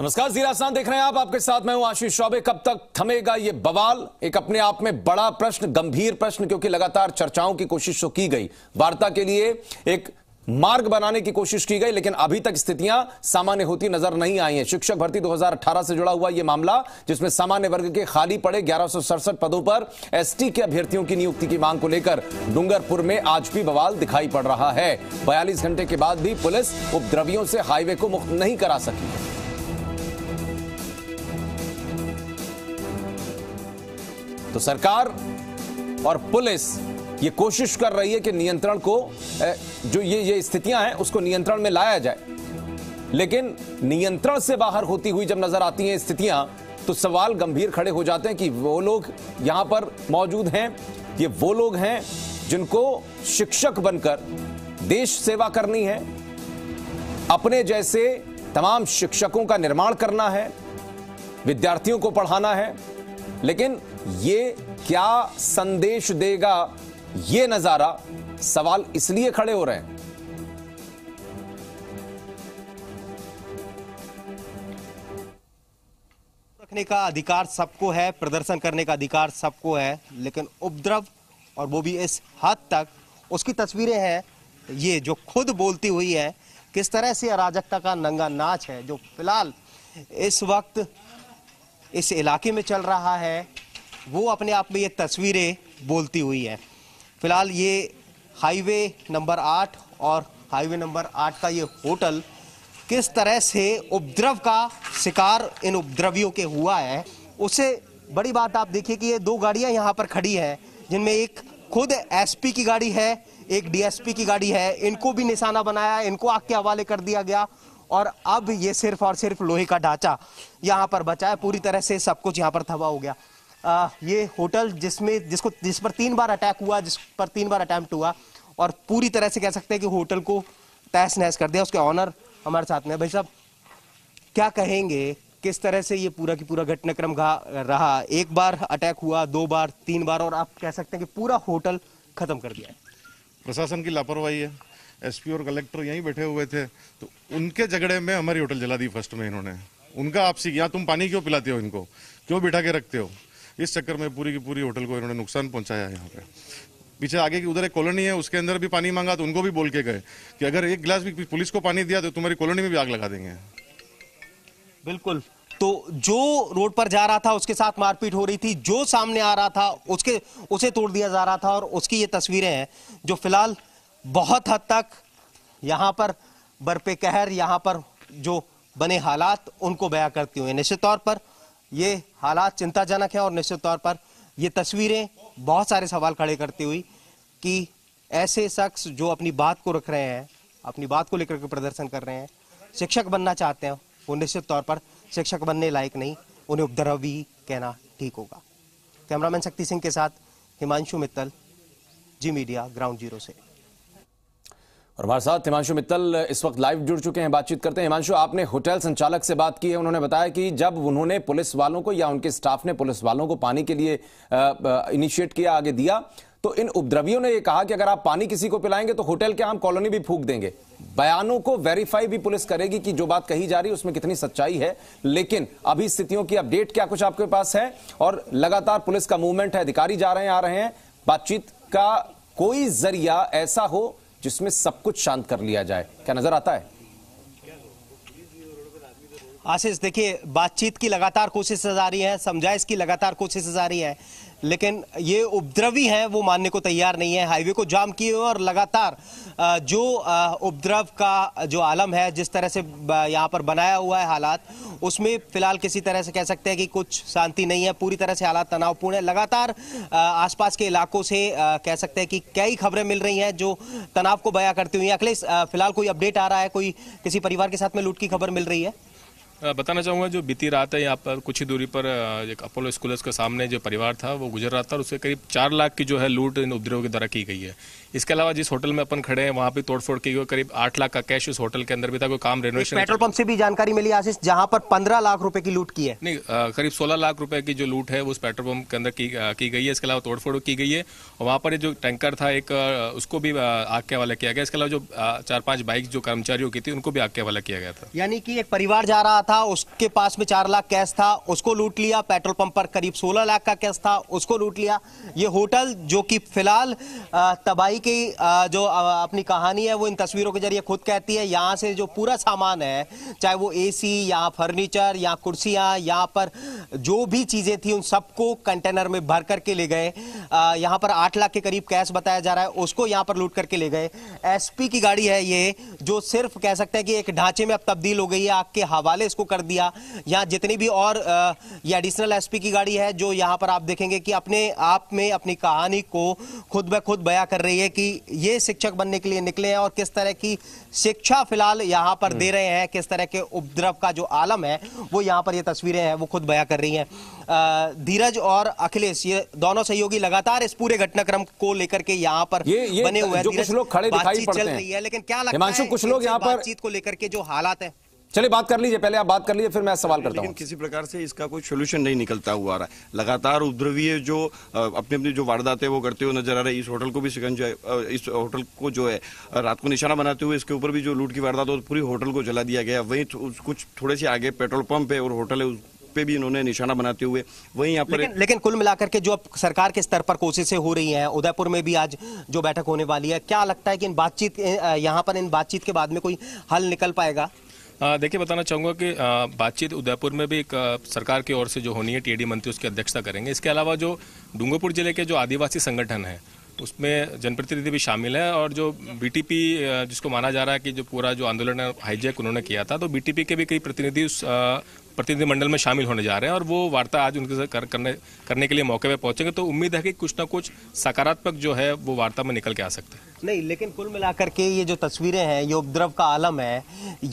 नमस्कार जीरा देख रहे हैं आप आपके साथ मैं हूं आशीष चौबे कब तक थमेगा ये बवाल एक अपने आप में बड़ा प्रश्न गंभीर प्रश्न क्योंकि लगातार चर्चाओं की कोशिश तो की गई वार्ता के लिए एक मार्ग बनाने की कोशिश की गई लेकिन अभी तक स्थितियां सामान्य होती नजर नहीं आई हैं शिक्षक भर्ती 2018 से जुड़ा हुआ यह मामला जिसमें सामान्य वर्ग के खाली पड़े ग्यारह पदों पर एसटी के अभ्यर्थियों की नियुक्ति की मांग को लेकर डूंगरपुर में आज भी बवाल दिखाई पड़ रहा है बयालीस घंटे के बाद भी पुलिस उपद्रवियों से हाईवे को मुक्त नहीं करा सकी तो सरकार और पुलिस ये कोशिश कर रही है कि नियंत्रण को जो ये ये स्थितियां हैं उसको नियंत्रण में लाया जाए लेकिन नियंत्रण से बाहर होती हुई जब नजर आती हैं स्थितियां तो सवाल गंभीर खड़े हो जाते हैं कि वो लोग यहां पर मौजूद हैं ये वो लोग हैं जिनको शिक्षक बनकर देश सेवा करनी है अपने जैसे तमाम शिक्षकों का निर्माण करना है विद्यार्थियों को पढ़ाना है लेकिन ये क्या संदेश देगा ये नजारा सवाल इसलिए खड़े हो रहे हैं रखने का अधिकार सबको है प्रदर्शन करने का अधिकार सबको है लेकिन उपद्रव और वो भी इस हद तक उसकी तस्वीरें हैं ये जो खुद बोलती हुई है किस तरह से अराजकता का नंगा नाच है जो फिलहाल इस वक्त इस इलाके में चल रहा है वो अपने आप में ये तस्वीरें बोलती हुई हैं फिलहाल ये हाईवे नंबर आठ और हाईवे नंबर आठ का ये होटल किस तरह से उपद्रव का शिकार इन उपद्रवियों के हुआ है उससे बड़ी बात आप देखिए कि ये दो गाड़ियां यहाँ पर खड़ी हैं जिनमें एक खुद एसपी की गाड़ी है एक डीएसपी की गाड़ी है इनको भी निशाना बनाया इनको आग के हवाले कर दिया गया और अब ये सिर्फ और सिर्फ लोहे का ढांचा यहाँ पर बचा है पूरी तरह से सब कुछ यहाँ पर थबा हो गया आ, ये होटल जिसमें जिसको जिस पर तीन बार अटैक हुआ जिस पर तीन बार अटैम्प्ट हुआ और पूरी तरह से कह सकते हैं कि होटल को तहस नहस कर दिया उसके ऑनर हमारे साथ में भाई साहब क्या कहेंगे किस तरह से ये पूरा की पूरा घटनाक्रम रहा एक बार अटैक हुआ दो बार तीन बार और आप कह सकते हैं कि पूरा होटल खत्म कर दिया है प्रशासन की लापरवाही है एसपी और कलेक्टर यहीं बैठे हुए थे तो उनके झगड़े में हमारी होटल जला दी फर्स्ट में इन्होंने उनका आपसी या तुम पानी क्यों पिलाते हो इनको क्यों बिठा के रखते हो इस चक्कर में पूरी की पूरी होटल को इन्होंने नुकसान पहुंचाया यहाँ पे पीछे आगे की उधर एक कॉलोनी है उसके अंदर भी पानी मांगा तो उनको भी बोल के गए कि अगर एक गिलास भी पुलिस को पानी दिया तो तुम्हारी कॉलोनी में भी आग लगा देंगे बिल्कुल तो जो रोड पर जा रहा था उसके साथ मारपीट हो रही थी जो सामने आ रहा था उसके उसे तोड़ दिया जा रहा था और उसकी ये तस्वीरें हैं जो फिलहाल बहुत हद तक यहाँ पर बर्पे कहर यहाँ पर जो बने हालात उनको बयां करती हुई निश्चित तौर पर ये हालात चिंताजनक है और निश्चित तौर पर ये तस्वीरें बहुत सारे सवाल खड़े करती हुई कि ऐसे शख्स जो अपनी बात को रख रहे हैं अपनी बात को लेकर के प्रदर्शन कर रहे हैं शिक्षक बनना चाहते हैं वो निश्चित तौर पर शिक्षक बनने लायक नहीं उन्हें उपद्रवी कहना ठीक होगा कैमरामैन शक्ति सिंह के साथ Himanshu Mittal ji media ground zero से और हमारे साथ हिमांशु मित्तल इस वक्त लाइव जुड़ चुके हैं बातचीत करते हैं हिमांशु आपने होटल संचालक से बात की है उन्होंने बताया कि जब उन्होंने पुलिस वालों को या उनके स्टाफ ने पुलिस वालों को पानी के लिए इनिशिएट किया आगे दिया तो इन उपद्रवियों ने यह कहा कि अगर आप पानी किसी को पिलाएंगे तो होटल के आम कॉलोनी भी फूक देंगे बयानों को वेरीफाई भी पुलिस करेगी कि जो बात कही जा रही है उसमें कितनी सच्चाई है लेकिन अभी स्थितियों की अपडेट क्या कुछ आपके पास है और लगातार पुलिस का मूवमेंट है अधिकारी जा रहे हैं आ रहे हैं बातचीत का कोई जरिया ऐसा हो जिसमें सब कुछ शांत कर लिया जाए क्या नजर आता है आशीष देखिए बातचीत की लगातार कोशिश आ रही है समझाइश की लगातार कोशिश आ रही है लेकिन ये उपद्रवी हैं वो मानने को तैयार नहीं है हाईवे को जाम किए हुए और लगातार जो उपद्रव का जो आलम है जिस तरह से यहाँ पर बनाया हुआ है हालात उसमें फिलहाल किसी तरह से कह सकते हैं कि कुछ शांति नहीं है पूरी तरह से हालात तनावपूर्ण है लगातार आसपास के इलाकों से कह सकते हैं कि कई खबरें मिल रही हैं जो तनाव को बया करती हुई अखिलेश फिलहाल कोई अपडेट आ रहा है कोई किसी परिवार के साथ में लूट की खबर मिल रही है बताना चाहूँगा जो बीती रात है यहाँ पर कुछ ही दूरी पर एक अपोलो स्कूलर्स के सामने जो परिवार था वो गुजर रहा था और उसके करीब चार लाख की जो है लूट इन उपद्रव के द्वारा की गई है इसके अलावा जिस होटल में अपन खड़े हैं वहाँ पे तोड़फोड़ की गई करीब आठ लाख का कैश उस होटल के अंदर भी था कोई काम रेनोवेशन पेट्रोल पंप से भी जानकारी मिली आशीष जहाँ पर पंद्रह लाख रुपए की लूट की है नहीं करीब सोलह लाख रुपए की जो लूट है उस पेट्रोल पंप के अंदर की, की गई है इसके अलावा तोड़फोड़ की गई है और वहाँ पर जो टैंकर था एक उसको भी आग के हवाला किया गया इसके अलावा जो चार पांच बाइक जो कर्मचारियों की थी उनको भी आग के हवाला किया गया था यानी कि एक परिवार जा रहा था उसके पास में चार लाख कैश था उसको लूट लिया पेट्रोल पंप पर करीब सोलह लाख का कैश था उसको लूट लिया ये होटल जो कि फिलहाल तबाही की जो अपनी कहानी है वो इन तस्वीरों के जरिए खुद कहती है यहाँ से जो पूरा सामान है चाहे वो एसी यहाँ फर्नीचर यहाँ कुर्सियाँ यहाँ पर जो भी चीज़ें थी उन सबको कंटेनर में भर करके ले गए यहाँ पर आठ लाख के करीब कैश बताया जा रहा है उसको यहाँ पर लूट करके ले गए एसपी की गाड़ी है ये जो सिर्फ कह सकते हैं कि एक ढांचे में अब तब्दील हो गई है आग के हवाले इसको कर दिया यहाँ जितनी भी और ये एडिशनल एसपी की गाड़ी है जो यहाँ पर आप देखेंगे कि अपने आप में अपनी कहानी को खुद ब खुद बया कर रही है कि ये शिक्षक बनने के लिए निकले हैं और किस तरह की शिक्षा फिलहाल यहाँ पर दे हम्म। रहे हैं किस तरह के उपद्रव का जो आलम है वो यहाँ पर ये तस्वीरें हैं वो खुद बया कर रही हैं धीरज और अखिलेश ये दोनों सहयोगी लगातार इस पूरे घटनाक्रम को लेकर के यहाँ पर ये, ये बने हुए हैं कुछ लोग खड़े दिखाई रही है लेकिन क्या लगता है कुछ लोग यहाँ पर बातचीत को लेकर के जो हालात है चलिए बात कर लीजिए पहले आप बात कर लीजिए फिर मैं सवाल करता हूँ किसी प्रकार से इसका कोई सोल्यूशन नहीं निकलता हुआ आ रहा है लगातार उपद्रवीय जो अपनी अपनी जो वारदातें वो करते हुए नजर आ रहे हैं इस होटल को भी सिकंज इस होटल को जो है रात को निशाना बनाते हुए इसके ऊपर भी जो लूट की वारदात हो पूरी होटल को जला दिया गया वही कुछ थोड़े से आगे पेट्रोल पंप है और होटल है पे भी इन्होंने निशाना बनाते हुए वहीं यहाँ पर लेकिन, लेकिन कुल मिलाकर के जो अब सरकार के स्तर पर कोशिशें हो रही हैं उदयपुर में भी आज जो बैठक होने वाली है क्या लगता है कि इन बातचीत यहाँ पर इन बातचीत के बाद में कोई हल निकल पाएगा देखिए बताना चाहूँगा कि बातचीत उदयपुर में भी एक सरकार की ओर से जो होनी है टीएडी मंत्री उसकी अध्यक्षता करेंगे इसके अलावा जो डूंगरपुर जिले के जो आदिवासी संगठन है उसमें जनप्रतिनिधि भी शामिल है और जो बीटीपी जिसको माना जा रहा है कि जो पूरा जो आंदोलन हाईजैक उन्होंने किया था तो बीटीपी के भी कई प्रतिनिधि उस प्रतिनिधिमंडल में शामिल होने जा रहे हैं और वो वार्ता आज उनके साथ कर, करने करने के लिए मौके पर पहुंचेंगे तो उम्मीद है कि कुछ ना कुछ सकारात्मक जो है वो वार्ता में निकल के आ सकते हैं नहीं लेकिन कुल मिलाकर के ये जो तस्वीरें हैं ये उपद्रव का आलम है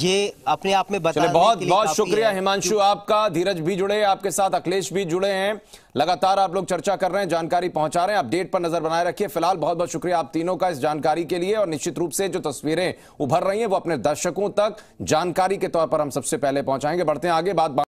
ये अपने आप में बता बहुत बहुत शुक्रिया हिमांशु आपका धीरज भी जुड़े आपके साथ अखिलेश भी जुड़े हैं लगातार आप लोग चर्चा कर रहे हैं जानकारी पहुंचा रहे हैं अपडेट पर नजर बनाए रखिए फिलहाल बहुत बहुत शुक्रिया आप तीनों का इस जानकारी के लिए और निश्चित रूप से जो तस्वीरें उभर रही हैं वो अपने दर्शकों तक जानकारी के तौर पर हम सबसे पहले पहुंचाएंगे बढ़ते हैं आगे बात